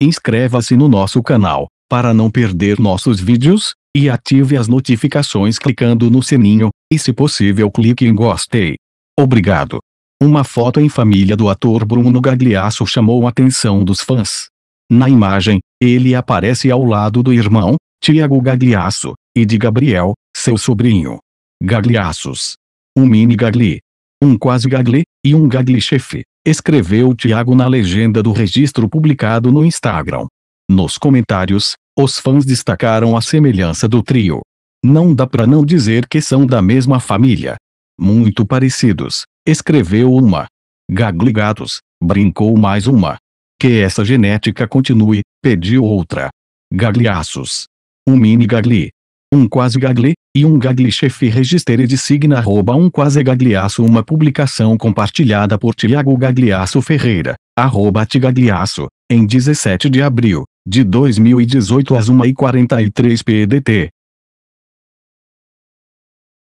Inscreva-se no nosso canal, para não perder nossos vídeos, e ative as notificações clicando no sininho, e se possível clique em gostei. Obrigado. Uma foto em família do ator Bruno Gagliasso chamou a atenção dos fãs. Na imagem, ele aparece ao lado do irmão, Tiago Gagliasso, e de Gabriel, seu sobrinho. Gagliassos. Um mini Gagli. Um quase Gagli, e um Gagli chefe escreveu Tiago na legenda do registro publicado no Instagram. Nos comentários, os fãs destacaram a semelhança do trio. Não dá para não dizer que são da mesma família. Muito parecidos, escreveu uma. Gagligados, brincou mais uma. Que essa genética continue, pediu outra. Gagliaços. Um mini gagli. Um quase gagli, e um gaglichef registere de signa arroba um quase gagliaço uma publicação compartilhada por Tiago Gagliaço Ferreira, arroba Tigagliaço, em 17 de abril, de 2018 às 1h43 PDT.